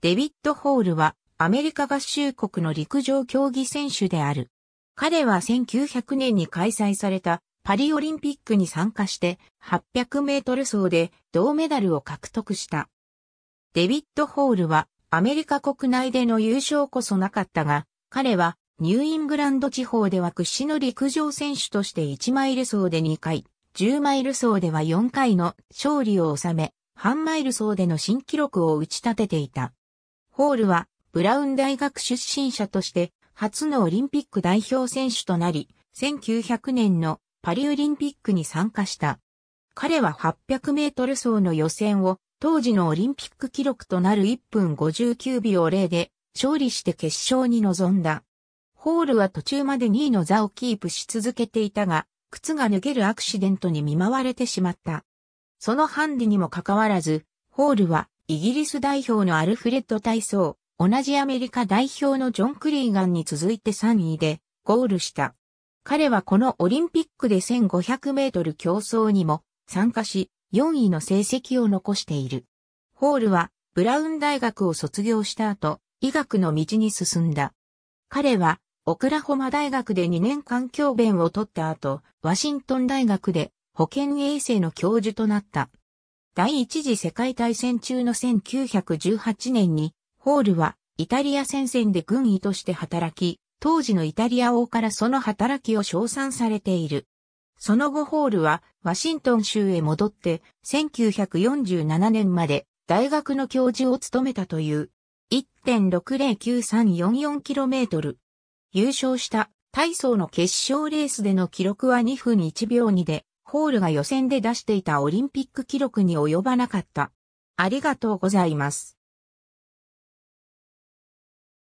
デビッド・ホールはアメリカ合衆国の陸上競技選手である。彼は1900年に開催されたパリオリンピックに参加して800メートル走で銅メダルを獲得した。デビッド・ホールはアメリカ国内での優勝こそなかったが、彼はニューイングランド地方では屈指の陸上選手として1マイル走で2回、10マイル走では4回の勝利を収め、半マイル走での新記録を打ち立てていた。ホールはブラウン大学出身者として初のオリンピック代表選手となり、1900年のパリオリンピックに参加した。彼は800メートル走の予選を当時のオリンピック記録となる1分59秒0で勝利して決勝に臨んだ。ホールは途中まで2位の座をキープし続けていたが、靴が脱げるアクシデントに見舞われてしまった。そのハンディにもかかわらず、ホールはイギリス代表のアルフレッド体操、同じアメリカ代表のジョン・クリーガンに続いて3位でゴールした。彼はこのオリンピックで1500メートル競争にも参加し、4位の成績を残している。ホールはブラウン大学を卒業した後、医学の道に進んだ。彼はオクラホマ大学で2年間教鞭を取った後、ワシントン大学で保健衛生の教授となった。第一次世界大戦中の1918年に、ホールはイタリア戦線で軍医として働き、当時のイタリア王からその働きを称賛されている。その後ホールはワシントン州へ戻って1947年まで大学の教授を務めたという 1.609344km。優勝した体操の決勝レースでの記録は2分1秒2でホールが予選で出していたオリンピック記録に及ばなかった。ありがとうございます。